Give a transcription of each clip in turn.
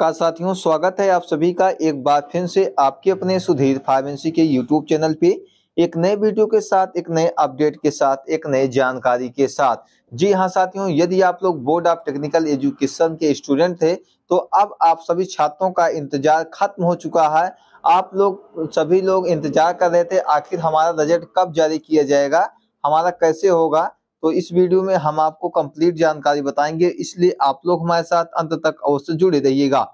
नमस्कार साथियों स्वागत है आप सभी का एक बार फिर से आपके अपने सुधीर फार्मेसी के यूट्यूब चैनल पे एक नए वीडियो के साथ एक नए अपडेट के साथ एक नए जानकारी के साथ जी हाँ साथियों यदि आप लोग बोर्ड ऑफ टेक्निकल एजुकेशन के स्टूडेंट थे तो अब आप सभी छात्रों का इंतजार खत्म हो चुका है आप लोग सभी लोग इंतजार कर रहे थे आखिर हमारा रिजल्ट कब जारी किया जाएगा हमारा कैसे होगा तो इस वीडियो में हम आपको कंप्लीट जानकारी बताएंगे इसलिए आप लोग हमारे साथ अंत तक अवश्य जुड़े रहिएगा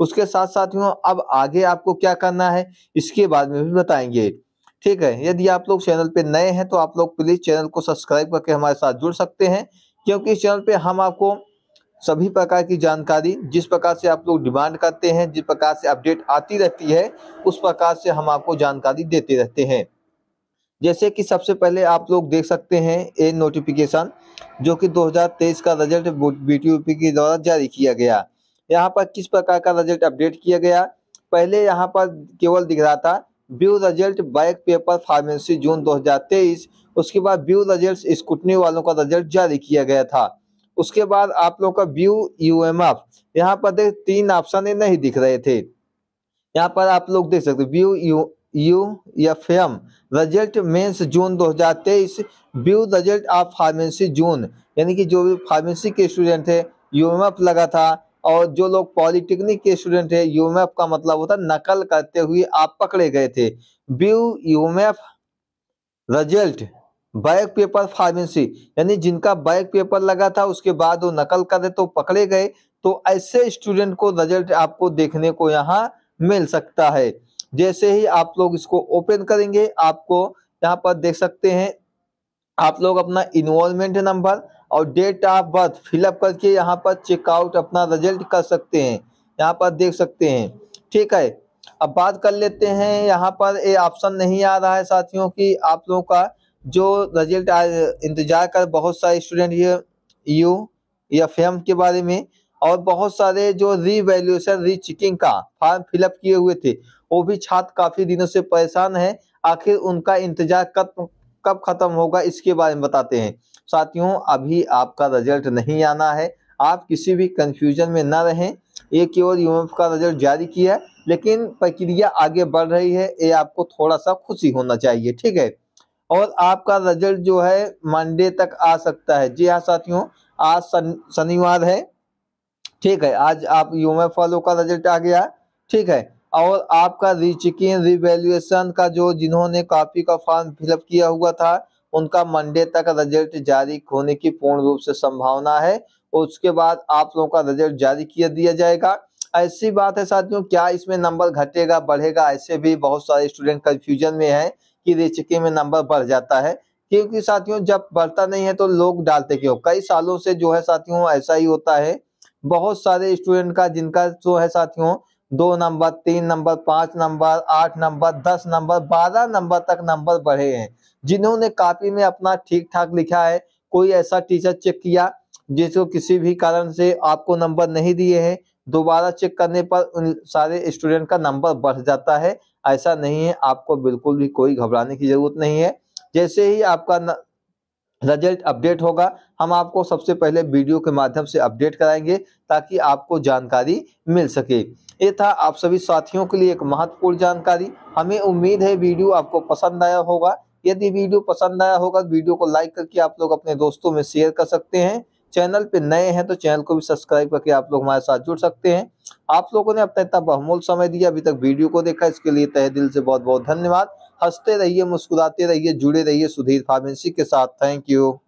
उसके साथ साथियों अब आगे आपको क्या करना है इसके बाद में भी बताएंगे ठीक है यदि आप लोग चैनल पे नए हैं तो आप लोग प्लीज चैनल को सब्सक्राइब करके हमारे साथ जुड़ सकते हैं क्योंकि इस चैनल पे हम आपको सभी प्रकार की जानकारी जिस प्रकार से आप लोग डिमांड करते हैं जिस प्रकार से अपडेट आती रहती है उस प्रकार से हम आपको जानकारी देते रहते हैं जैसे कि सबसे पहले आप लोग देख सकते हैं ये नोटिफिकेशन जो कि 2023 का रिजल्ट बीटीयूपी के द्वारा जारी किया गया यहाँ पर किस प्रकार का रिजल्ट अपडेट किया गया पहले यहाँ पर केवल दिख रहा था view result back paper pharmacy June 2023 उसके बाद व्यू रिजल्ट स्कूटनी वालों का रिजल्ट जारी किया गया था उसके बाद आप लोग का व्यू यू एम एफ यहाँ पर तीन ऑप्शन नहीं दिख रहे थे यहाँ पर आप लोग देख सकते view U U F M result mains June 2023 view result of pharmacy June यानी कि जो भी फार्मेसी के स्टूडेंट है यूएमएफ लगा था और जो लोग पॉलिटेक्निक के स्टूडेंट है यूएमएफ का मतलब होता नकल करते हुए आप पकड़े गए थे view UMF result back paper pharmacy यानी जिनका बैक पेपर लगा था उसके बाद वो नकल कर रहे तो पकड़े गए तो ऐसे स्टूडेंट को रिजल्ट आपको देखने को यहाँ मिल सकता है जैसे ही आप लोग इसको ओपन करेंगे आपको यहाँ पर देख सकते हैं आप लोग अपना इन्वॉल्वमेंट नंबर और डेट ऑफ बर्थ फिलअप करके यहाँ पर चेकआउट अपना रिजल्ट कर सकते हैं यहाँ पर देख सकते हैं ठीक है अब बात कर लेते हैं यहाँ पर ये ऑप्शन नहीं आ रहा है साथियों की आप लोगों का जो रिजल्ट इंतजार कर बहुत सारे स्टूडेंट ये यू एफ एम के बारे में और बहुत सारे जो रीवैल्यूएशन री चेकिंग का फॉर्म फिलअप किए हुए थे वो भी छात्र काफी दिनों से परेशान है आखिर उनका इंतजार कब कब खत्म होगा इसके बारे में बताते हैं साथियों अभी आपका रिजल्ट नहीं आना है आप किसी भी कंफ्यूजन में ना रहें ये केवल यूएफ का रिजल्ट जारी किया है लेकिन प्रक्रिया आगे बढ़ रही है ये आपको थोड़ा सा खुशी होना चाहिए ठीक है और आपका रिजल्ट जो है मंडे तक आ सकता है जी हाँ साथियों आज सन, शनिवार है ठीक है आज आप फॉलो का रिजल्ट आ गया ठीक है और आपका रिचिकिन रिवेल्युएशन का जो जिन्होंने कॉपी का फॉर्म फिलअप किया हुआ था उनका मंडे तक रिजल्ट जारी होने की पूर्ण रूप से संभावना है उसके बाद आप लोगों का रिजल्ट जारी किया दिया जाएगा ऐसी बात है साथियों क्या इसमें नंबर घटेगा बढ़ेगा ऐसे भी बहुत सारे स्टूडेंट कंफ्यूजन में है कि रेचके में नंबर बढ़ जाता है क्योंकि साथियों जब बढ़ता नहीं है तो लोग डालते क्यों कई सालों से जो है साथियों ऐसा ही होता है बहुत सारे स्टूडेंट का जिनका जो है साथियों दो नंबर तीन नंबर पांच नंबर आठ नंबर दस नंबर बारह नंबर तक नंबर बढ़े हैं जिन्होंने कापी में अपना ठीक ठाक लिखा है कोई ऐसा टीचर चेक किया जिसको किसी भी कारण से आपको नंबर नहीं दिए हैं दोबारा चेक करने पर उन सारे स्टूडेंट का नंबर बढ़ जाता है ऐसा नहीं है आपको बिल्कुल भी कोई घबराने की जरूरत नहीं है जैसे ही आपका रिजल्ट अपडेट होगा हम आपको सबसे पहले वीडियो के माध्यम से अपडेट कराएंगे ताकि आपको जानकारी मिल सके ये था आप सभी साथियों के लिए एक महत्वपूर्ण जानकारी हमें उम्मीद है वीडियो आपको पसंद आया होगा यदि वीडियो पसंद आया होगा वीडियो को लाइक करके आप लोग अपने दोस्तों में शेयर कर सकते हैं चैनल पे नए हैं तो चैनल को भी सब्सक्राइब करके आप लोग हमारे साथ जुड़ सकते हैं आप लोगों ने अपना इतना बहमूल समय दिया अभी तक वीडियो को देखा इसके लिए तहे दिल से बहुत बहुत धन्यवाद हंसते रहिए मुस्कुराते रहिए जुड़े रहिए सुधीर फार्मेसी के साथ थैंक यू